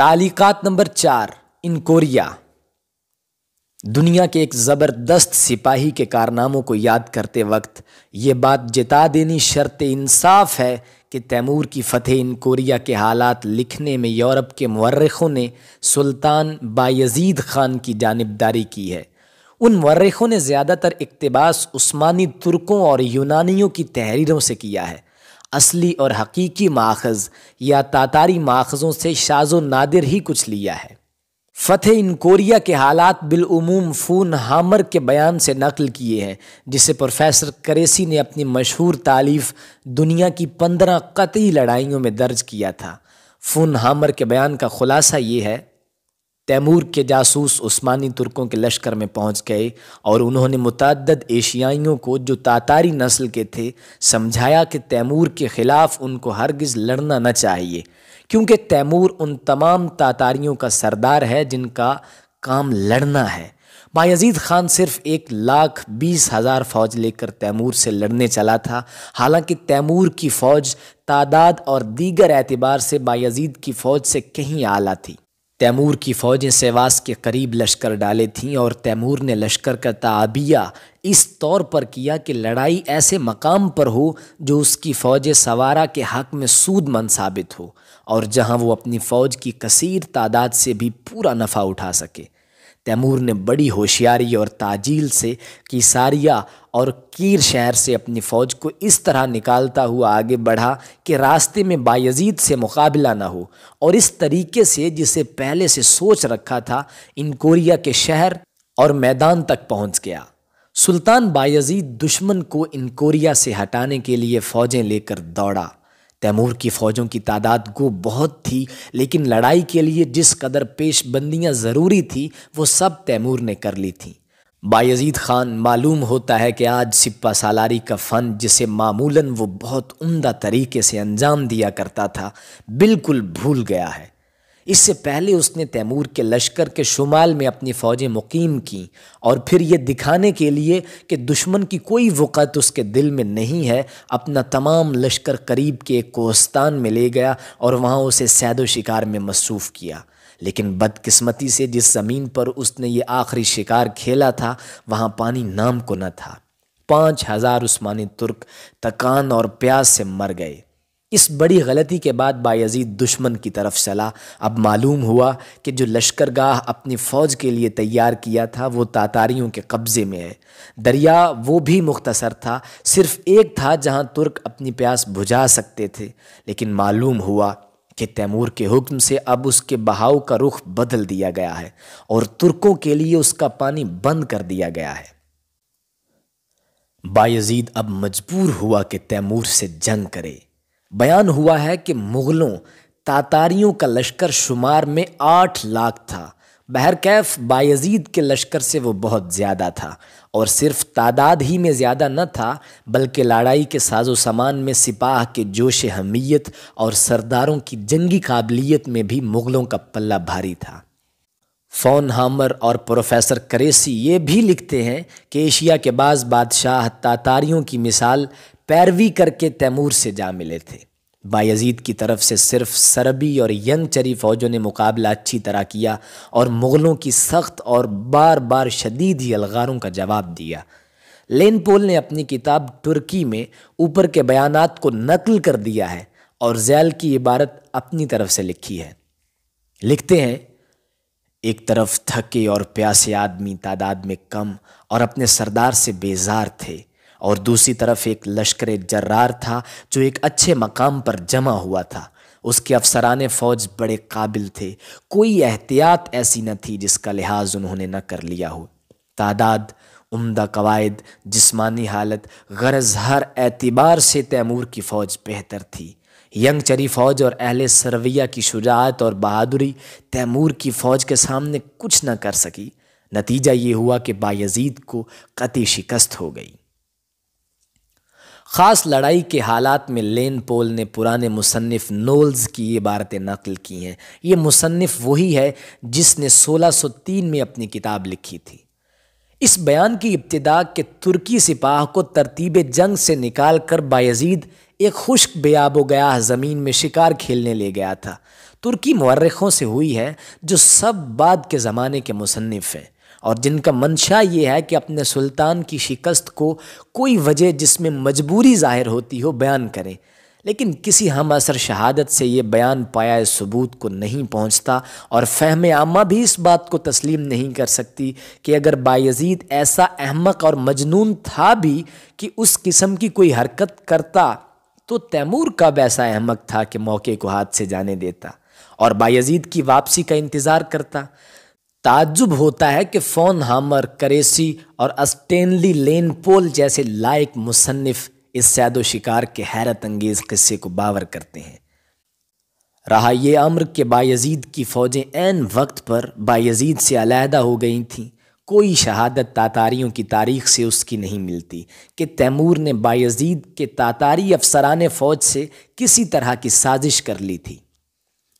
तालिकात number चार इनकोरिया दुनिया के एक ज़बरदस्त सिपाही के कारनामों को याद करते वक्त ये बात जिता देनी शर्त इंसाफ है कि तैमूर की फतेह इन कोरिया के हालात लिखने में यूरोप के मर्रखों ने सुल्तान बायजीद खान की जानबदारी की है उन मर्रखों ने ज़्यादातर इकतबास उस्मानी तुर्कों और यूनानियों की तहरीरों से किया है असली और हकीकी माखज़ या तातारी माखज़ों से शाजो नादिर ही कुछ लिया है फ़तेह इन कोरिया के हालात बिलूम फ़ून हामर के बयान से नकल किए हैं जिसे प्रोफेसर करेसी ने अपनी मशहूर तालीफ दुनिया की पंद्रह कतई लड़ाइयों में दर्ज किया था फ़ून हामर के बयान का ख़ुलासा ये है तैमूर के जासूस उस्मानी तुर्कों के लश्कर में पहुंच गए और उन्होंने मुतद एशियाइयों को जो तातारी नस्ल के थे समझाया कि तैमूर के ख़िलाफ़ उनको हरगिज़ लड़ना न चाहिए क्योंकि तैमूर उन तमाम तातारियों का सरदार है जिनका काम लड़ना है बायजीद खान सिर्फ एक लाख बीस हज़ार फ़ौज लेकर तैमूर से लड़ने चला था हालांकि तैमूर की फ़ौज तादाद और दीगर एतबार से बायजीद की फ़ौज से कहीं आला थी तैमूर की फ़ौजें सेवास के करीब लश्कर डाले थीं और तैमूर ने लश्कर का ताबिया इस तौर पर किया कि लड़ाई ऐसे मकाम पर हो जो उसकी फ़ौज सवारा के हक़ में सूदमंद साबित हो और जहां वो अपनी फ़ौज की कसीर तादाद से भी पूरा नफ़ा उठा सके तैमूर ने बड़ी होशियारी और ताजील से किसारिया और कीर शहर से अपनी फ़ौज को इस तरह निकालता हुआ आगे बढ़ा कि रास्ते में बायजीद से मुकाबला ना हो और इस तरीके से जिसे पहले से सोच रखा था इन कोरिया के शहर और मैदान तक पहुंच गया सुल्तान बायजीद दुश्मन को इनकोरिया से हटाने के लिए फ़ौजें लेकर दौड़ा तैमूर की फ़ौजों की तादाद को बहुत थी लेकिन लड़ाई के लिए जिस कदर पेशबंदियाँ ज़रूरी थी वो सब तैमूर ने कर ली थी बायजीद ख़ान मालूम होता है कि आज सिपा सालारी का फ़न जिसे मामूलन वो बहुत उम्दा तरीके से अंजाम दिया करता था बिल्कुल भूल गया है इससे पहले उसने तैमूर के लश्कर के शुमाल में अपनी फ़ौजें मुकीम की और फिर ये दिखाने के लिए कि दुश्मन की कोई वक़त उसके दिल में नहीं है अपना तमाम लश्कर करीब के एक कोस्तान में ले गया और वहाँ उसे सैदो शिकार में मसरूफ़ किया लेकिन बदकिस्मती से जिस ज़मीन पर उसने ये आखिरी शिकार खेला था वहाँ पानी नाम को न था पाँच हज़ार उस्मानी तुर्क तकान और प्यास से मर गए इस बड़ी गलती के बाद बायजीद दुश्मन की तरफ चला अब मालूम हुआ कि जो लश्करगाह अपनी फ़ौज के लिए तैयार किया था वो तातारियों के कब्ज़े में है दरिया वो भी मुख्तसर था सिर्फ़ एक था जहां तुर्क अपनी प्यास बुझा सकते थे लेकिन मालूम हुआ कि तैमूर के हुक्म से अब उसके बहाव का रुख बदल दिया गया है और तुर्कों के लिए उसका पानी बंद कर दिया गया है बायजीद अब मजबूर हुआ कि तैमूर से जंग करे बयान हुआ है कि मुग़लों तातारियों का लश्कर शुमार में आठ लाख था बहर कैफ बायजीद के लश्कर से वो बहुत ज़्यादा था और सिर्फ तादाद ही में ज़्यादा न था बल्कि लड़ाई के साजो सामान में सिपाह के जोश हमीयत और सरदारों की जंगी काबिलियत में भी मुग़लों का पल्ला भारी था फ़ोन हामर और प्रोफेसर करेसी ये भी लिखते हैं कि एशिया के बाद बादशाह तातारियों की मिसाल पैरवी करके तैमूर से जा मिले थे बायजीद की तरफ से सिर्फ सरबी और यंग चरी फ़ौजों ने मुकाबला अच्छी तरह किया और मुग़लों की सख्त और बार बार शदीद ही अलगारों का जवाब दिया लेन पोल ने अपनी किताब तुर्की में ऊपर के बयानात को नकल कर दिया है और जैल की इबारत अपनी तरफ से लिखी है लिखते हैं एक तरफ थके और प्यासे आदमी तादाद में कम और अपने सरदार से बेजार थे और दूसरी तरफ एक लश्कर जर्रार था जो एक अच्छे मकाम पर जमा हुआ था उसके अफसरान फ़ौज बड़े काबिल थे कोई एहतियात ऐसी न थी जिसका लिहाज उन्होंने न कर लिया हो तादाद उमदा कवायद जिस्मानी हालत गरज हर एतबार से तैमूर की फ़ौज बेहतर थी यंग चरी फ़ौज और अहल सरविया की शुजात और बहादुरी तैमूर की फ़ौज के सामने कुछ न कर सकी नतीजा ये हुआ कि बायजीद को कति शिकस्त हो गई ख़ास लड़ाई के हालात में लेन पोल ने पुराने मुसनफ़ नोल्स की इबारतें नकल की हैं ये मुसनफ़ वही है जिसने 1603 में अपनी किताब लिखी थी इस बयान की इब्तदा के तुर्की सिपाह को तरतीब जंग से निकाल कर बायजीद एक खुश्क बेआब गया ज़मीन में शिकार खेलने ले गया था तुर्की मर्रखों से हुई है जो सब बाद के ज़माने के मुसनफ़ हैं और जिनका मंशा ये है कि अपने सुल्तान की शिकस्त को कोई वजह जिसमें मजबूरी ज़ाहिर होती हो बयान करें लेकिन किसी हम असर शहादत से ये बयान पाया सबूत को नहीं पहुंचता और फहम आमा भी इस बात को तस्लीम नहीं कर सकती कि अगर बायजीद ऐसा अहमक और मजनून था भी कि उस किस्म की कोई हरकत करता तो तैमूर कब ऐसा अहमक था कि मौके को हाथ से जाने देता और बायजीद की वापसी का इंतज़ार करता ताजुब होता है कि फ़ोन हामर करेसी और अस्टेनली लेन पोल जैसे लायक मुसनफ़ इस सैदो शिकार के हैरत अंगेज़ किस्से को बावर करते हैं रहा यह अम्र के बायजीद की फ़ौजें एन वक्त पर बायजीद से अलहदा हो गई थीं कोई शहादत तातारियों की तारीख से उसकी नहीं मिलती कि तैमूर ने बायजीद के तातारी अफसरान फ़ौज से किसी तरह की साजिश कर ली थी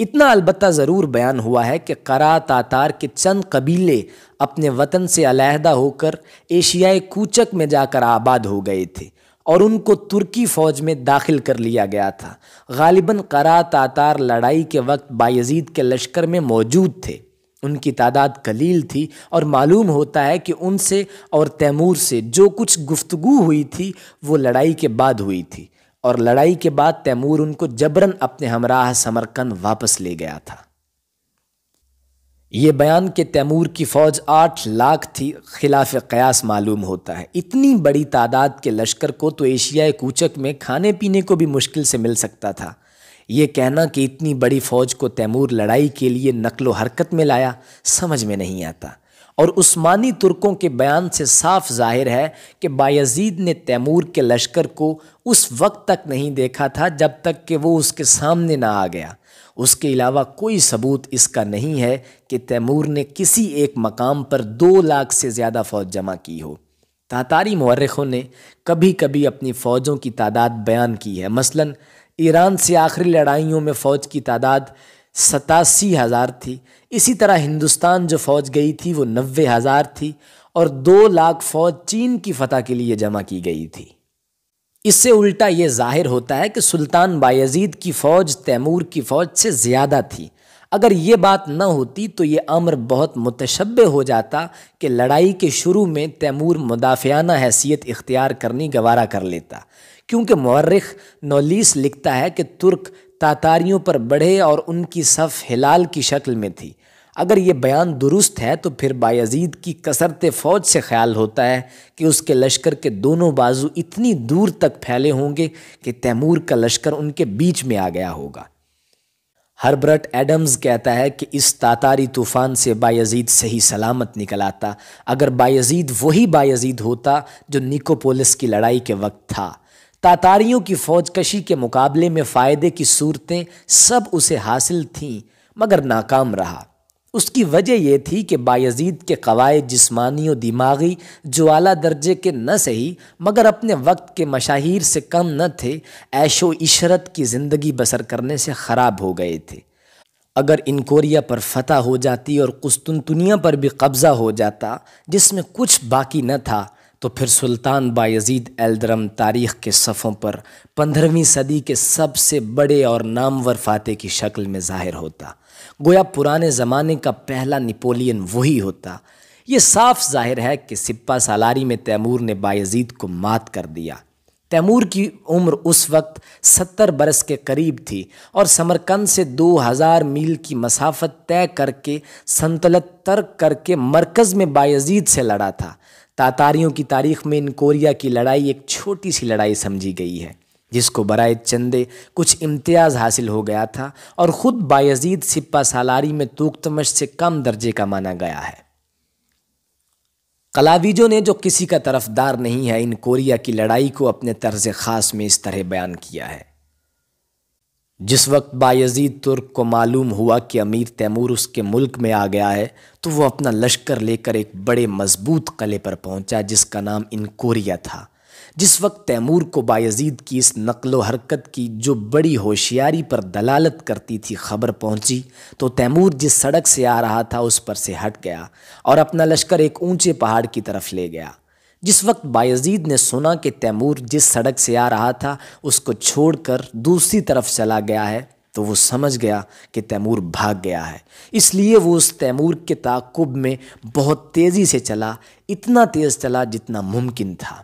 इतना अलबत् ज़रूर बयान हुआ है कि करा तातार के चंद कबीले अपने वतन से अलहदा होकर एशियाई कूचक में जाकर आबाद हो गए थे और उनको तुर्की फ़ौज में दाखिल कर लिया गया था गालिबा करा तातार लड़ाई के वक्त बायजीद के लश्कर में मौजूद थे उनकी तादाद कलील थी और मालूम होता है कि उनसे और तैमूर से जो कुछ गुफ्तगु हुई थी वो लड़ाई के बाद हुई थी और लड़ाई के बाद तैमूर उनको जबरन अपने हमराह समरकंद वापस ले गया था ये बयान के तैमूर की फ़ौज आठ लाख थी खिलाफ कयास मालूम होता है इतनी बड़ी तादाद के लश्कर को तो एशियाई कूचक में खाने पीने को भी मुश्किल से मिल सकता था ये कहना कि इतनी बड़ी फ़ौज को तैमूर लड़ाई के लिए नकलो हरकत में लाया समझ में नहीं आता और उस्मानी तुर्कों के बयान से साफ जाहिर है कि बायजीद ने तैमूर के लश्कर को उस वक्त तक नहीं देखा था जब तक कि वो उसके सामने ना आ गया उसके अलावा कोई सबूत इसका नहीं है कि तैमूर ने किसी एक मकाम पर दो लाख से ज़्यादा फ़ौज जमा की हो तातारी मौरखों ने कभी कभी अपनी फ़ौजों की तादाद बयान की है मसलन ईरान से आखिरी लड़ाइयों में फ़ौज की तादाद सतासी हज़ार थी इसी तरह हिंदुस्तान जो फ़ौज गई थी वो नब्बे हज़ार थी और दो लाख फ़ौज चीन की फतह के लिए जमा की गई थी इससे उल्टा ये जाहिर होता है कि सुल्तान बायजीद की फ़ौज तैमूर की फ़ौज से ज़्यादा थी अगर ये बात न होती तो ये अम्र बहुत मुतशब हो जाता कि लड़ाई के शुरू में तैमूर मुदाफ़ाना हैसियत इख्तियार करनी गवारा कर लेता क्योंकि मौरख नौलीस लिखता है कि तुर्क तातारियों पर बढ़े और उनकी सफ़ हिलाल की शक्ल में थी अगर ये बयान दुरुस्त है तो फिर बायजीद की कसरत फ़ौज से ख्याल होता है कि उसके लश्कर के दोनों बाजू इतनी दूर तक फैले होंगे कि तैमूर का लश्कर उनके बीच में आ गया होगा हर्बर्ट एडम्स कहता है कि इस तातारी तूफ़ान से बायजीद सही सलामत निकल आता अगर बायजीद वही बायजीद होता जो निकोपोलिस की लड़ाई के वक्त था तातारियों की फौजकशी के मुकाबले में फ़ायदे की सूरतें सब उसे हासिल थीं मगर नाकाम रहा उसकी वजह यह थी कि बायजीद के कवायद जिसमानी और दिमागी जो अला दर्जे के न सही मगर अपने वक्त के मशाहिर से कम न थे ऐशो इशरत की ज़िंदगी बसर करने से ख़राब हो गए थे अगर इनकोरिया पर फतह हो जाती और कुस्तुनतुनिया पर भी कब्ज़ा हो जाता जिसमें कुछ बाकी न था तो फिर सुल्तान बायजीद एल्दरम तारीख़ के सफ़ों पर पंद्रहवीं सदी के सबसे बड़े और नामवर फाते की शक्ल में ज़ाहिर होता गोया पुराने ज़माने का पहला निपोलियन वही होता ये साफ जाहिर है कि सिप्पा सालारी में तैमूर ने बायजीद को मात कर दिया तैमूर की उम्र उस वक्त सत्तर बरस के करीब थी और समरकंद से दो हज़ार मील की मसाफत तय करके संतलत तर्क करके मरकज़ में बायजीद से लड़ा था तातारियों की तारीख में इन कोरिया की लड़ाई एक छोटी सी लड़ाई समझी गई है जिसको बरए चंदे कुछ इम्तियाज़ हासिल हो गया था और ख़ुद बायजीद सिपा सालारी में तूकतमश से कम दर्जे का माना गया है कलावीजों ने जो किसी का तरफदार नहीं है इन कोरिया की लड़ाई को अपने तर्ज ख़ास में इस तरह बयान किया है जिस वक्त बायजीद तुर्क को मालूम हुआ कि अमीर तैमूर उसके मुल्क में आ गया है तो वह अपना लश्कर लेकर एक बड़े मजबूत कले पर पहुंचा जिसका नाम इनकोरिया था जिस वक्त तैमूर को बायजीद की इस नकल हरकत की जो बड़ी होशियारी पर दलालत करती थी खबर पहुंची तो तैमूर जिस सड़क से आ रहा था उस पर से हट गया और अपना लश्कर एक ऊंचे पहाड़ की तरफ ले गया जिस वक्त बायजीद ने सुना कि तैमूर जिस सड़क से आ रहा था उसको छोड़कर दूसरी तरफ चला गया है तो वो समझ गया कि तैमूर भाग गया है इसलिए वो उस तैमूर के ताकुब में बहुत तेज़ी से चला इतना तेज़ चला जितना मुमकिन था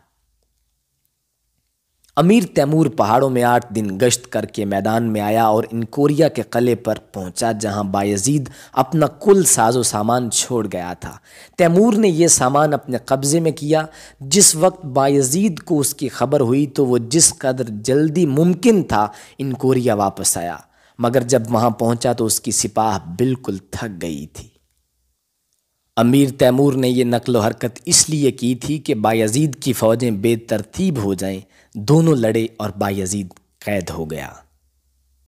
अमीर तैमूर पहाड़ों में आठ दिन गश्त करके मैदान में आया और इनकोरिया के कले पर पहुंचा जहां बायजीद अपना कुल साजो सामान छोड़ गया था तैमूर ने यह सामान अपने कब्ज़े में किया जिस वक्त बायजीद को उसकी खबर हुई तो वो जिस कदर जल्दी मुमकिन था इनकोरिया वापस आया मगर जब वहां पहुंचा तो उसकी सिपाह बिल्कुल थक गई थी अमीर तैमूर ने यह नकल हरकत इसलिए की थी कि बायजीद की फ़ौजें बेतरतीब हो जाएं दोनों लड़े और बायजीद कैद हो गया